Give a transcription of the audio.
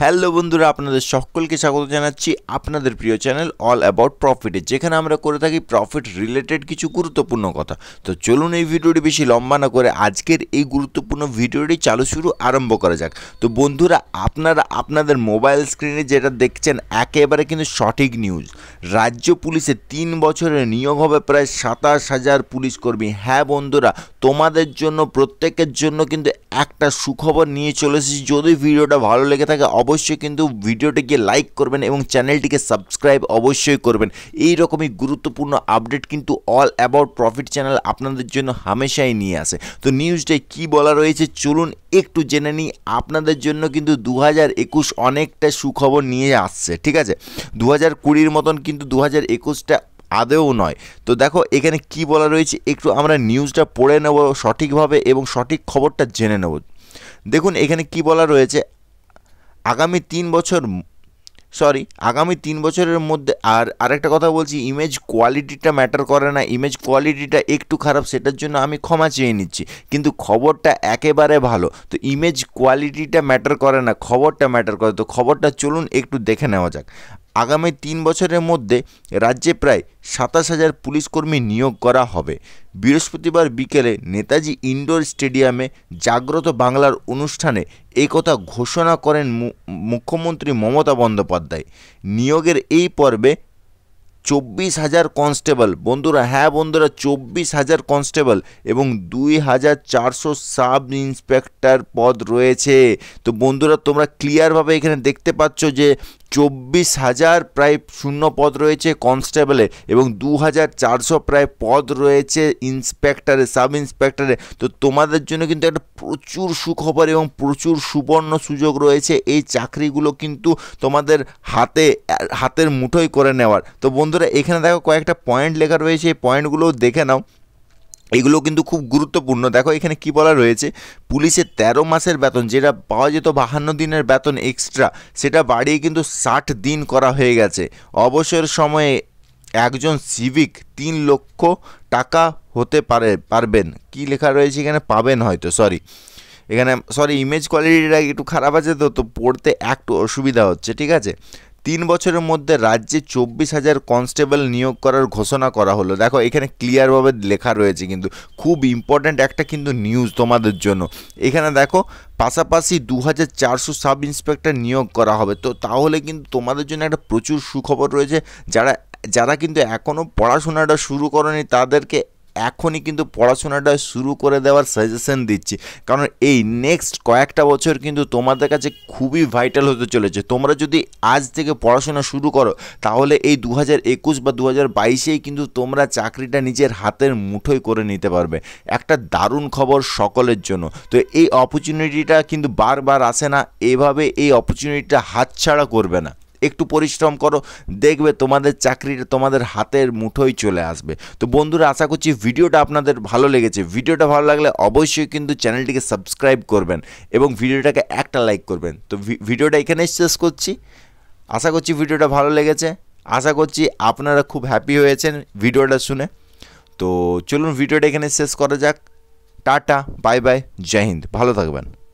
hello বন্ধুরা আপনাদের সকলকে স্বাগত জানাচ্ছি আপনাদের প্রিয় চ্যানেল অল অ্যাবাউট প্রফিটের যেখানে আমরা করে থাকি প্রফিট রিলেটেড কিছু গুরুত্বপূর্ণ কথা তো চলুন এই ভিডিওটি বেশি লম্বা না করে আজকের এই গুরুত্বপূর্ণ ভিডিওটি চালু শুরু আরম্ভ করা যাক তো বন্ধুরা আপনারা আপনাদের মোবাইল স্ক্রিনে যেটা দেখছেন একেবারে কিন্তু সঠিক নিউজ রাজ্য পুলিশে তিন বছরে নিয়োগ হবে প্রায় সাতাশ হাজার পুলিশ কর্মী হ্যাঁ বন্ধুরা তোমাদের জন্য প্রত্যেকের জন্য কিন্তু একটা সুখবর নিয়ে চলেছি যদি ভিডিওটা ভালো লেগে থাকে অবশ্যই কিন্তু ভিডিওটিকে লাইক করবেন এবং চ্যানেলটিকে সাবস্ক্রাইব অবশ্যই করবেন এই রকমই গুরুত্বপূর্ণ আপডেট কিন্তু অল অ্যাবাউট প্রফিট চ্যানেল আপনাদের জন্য হামেশাই নিয়ে আসে তো নিউজটায় কি বলা রয়েছে চলুন একটু জেনে নিই আপনাদের জন্য কিন্তু দু হাজার একুশ অনেকটা সুখবর নিয়ে আসছে ঠিক আছে দু হাজার কুড়ির মতন কিন্তু দু হাজার একুশটা আদেও নয় তো দেখো এখানে কি বলা রয়েছে একটু আমরা নিউজটা পড়ে নেব সঠিকভাবে এবং সঠিক খবরটা জেনে নেব দেখুন এখানে কি বলা রয়েছে আগামী তিন বছর সরি আগামী তিন বছরের মধ্যে আর আরেকটা কথা বলছি ইমেজ কোয়ালিটিটা ম্যাটার করে না ইমেজ কোয়ালিটিটা একটু খারাপ সেটার জন্য আমি ক্ষমা চেয়ে নিচ্ছি কিন্তু খবরটা একেবারে ভালো তো ইমেজ কোয়ালিটিটা ম্যাটার করে না খবরটা ম্যাটার করে তো খবরটা চলুন একটু দেখে নেওয়া যাক আগামী তিন বছরের মধ্যে রাজ্যে প্রায় সাতাশ হাজার পুলিশকর্মী নিয়োগ করা হবে বৃহস্পতিবার বিকেলে নেতাজি ইনডোর স্টেডিয়ামে জাগ্রত বাংলার অনুষ্ঠানে একথা ঘোষণা করেন মুখ্যমন্ত্রী মমতা বন্দ্যোপাধ্যায় নিয়োগের এই পর্বে চব্বিশ হাজার কনস্টেবল বন্ধুরা হ্যাঁ বন্ধুরা চব্বিশ হাজার কনস্টেবল এবং দুই হাজার চারশো সাব ইন্সপেক্টর পদ রয়েছে তো বন্ধুরা তোমরা ক্লিয়ারভাবে এখানে দেখতে পাচ্ছ যে চব্বিশ হাজার প্রায় শূন্য পদ রয়েছে কনস্টেবলে এবং দু হাজার চারশো প্রায় পদ রয়েছে ইন্সপেক্টরে সাব ইন্সপেক্টরে তো তোমাদের জন্য কিন্তু একটা প্রচুর সুখবর এবং প্রচুর সুবর্ণ সুযোগ রয়েছে এই চাকরিগুলো কিন্তু তোমাদের হাতে হাতের মুঠোয় করে নেওয়ার তো বন্ধুরা এখানে দেখো কয়েকটা পয়েন্ট লেখা রয়েছে এই পয়েন্টগুলো দেখে নাও এগুলো কিন্তু খুব গুরুত্বপূর্ণ দেখো এখানে কি বলা রয়েছে পুলিশের ১৩ মাসের বেতন যেটা পাওয়া যেত বাহান্ন দিনের বেতন এক্সট্রা সেটা বাড়িয়ে কিন্তু ষাট দিন করা হয়ে গেছে অবসর সময়ে একজন সিভিক তিন লক্ষ টাকা হতে পারে পারবেন কি লেখা রয়েছে এখানে পাবেন হয়তো সরি এখানে সরি ইমেজ কোয়ালিটিটা একটু খারাপ আছে তো তো পড়তে একটু অসুবিধা হচ্ছে ঠিক আছে তিন বছরের মধ্যে রাজ্যে চব্বিশ হাজার কনস্টেবল নিয়োগ করার ঘোষণা করা হলো দেখো এখানে ক্লিয়ারভাবে লেখা রয়েছে কিন্তু খুব ইম্পর্ট্যান্ট একটা কিন্তু নিউজ তোমাদের জন্য এখানে দেখো পাশাপাশি দু হাজার চারশো সাব ইন্সপেক্টর নিয়োগ করা হবে তো তাহলে কিন্তু তোমাদের জন্য একটা প্রচুর সুখবর রয়েছে যারা যারা কিন্তু এখনও পড়াশোনাটা শুরু করেনি তাদেরকে এখনই কিন্তু পড়াশোনাটা শুরু করে দেওয়ার সাজেশন দিচ্ছি কারণ এই নেক্সট কয়েকটা বছর কিন্তু তোমাদের কাছে খুবই ভাইটাল হতে চলেছে তোমরা যদি আজ থেকে পড়াশোনা শুরু করো তাহলে এই দু একুশ বা দু হাজার বাইশেই কিন্তু তোমরা চাকরিটা নিজের হাতের মুঠোয় করে নিতে পারবে একটা দারুণ খবর সকলের জন্য তো এই অপরচুনিটিটা কিন্তু বারবার আসে না এভাবে এই অপরচুনিটিটা হাতছাড়া করবে না একটু পরিশ্রম করো দেখবে তোমাদের চাকরিটা তোমাদের হাতের মুঠোই চলে আসবে তো বন্ধুরা আশা করছি ভিডিওটা আপনাদের ভালো লেগেছে ভিডিওটা ভালো লাগলে অবশ্যই কিন্তু চ্যানেলটিকে সাবস্ক্রাইব করবেন এবং ভিডিওটাকে একটা লাইক করবেন তো ভিডিওটা এখানেই শেষ করছি আশা করছি ভিডিওটা ভালো লেগেছে আশা করছি আপনারা খুব হ্যাপি হয়েছেন ভিডিওটা শুনে তো চলুন ভিডিওটা এখানে শেষ করা যাক টাটা বাই বাই জয় হিন্দ ভালো থাকবেন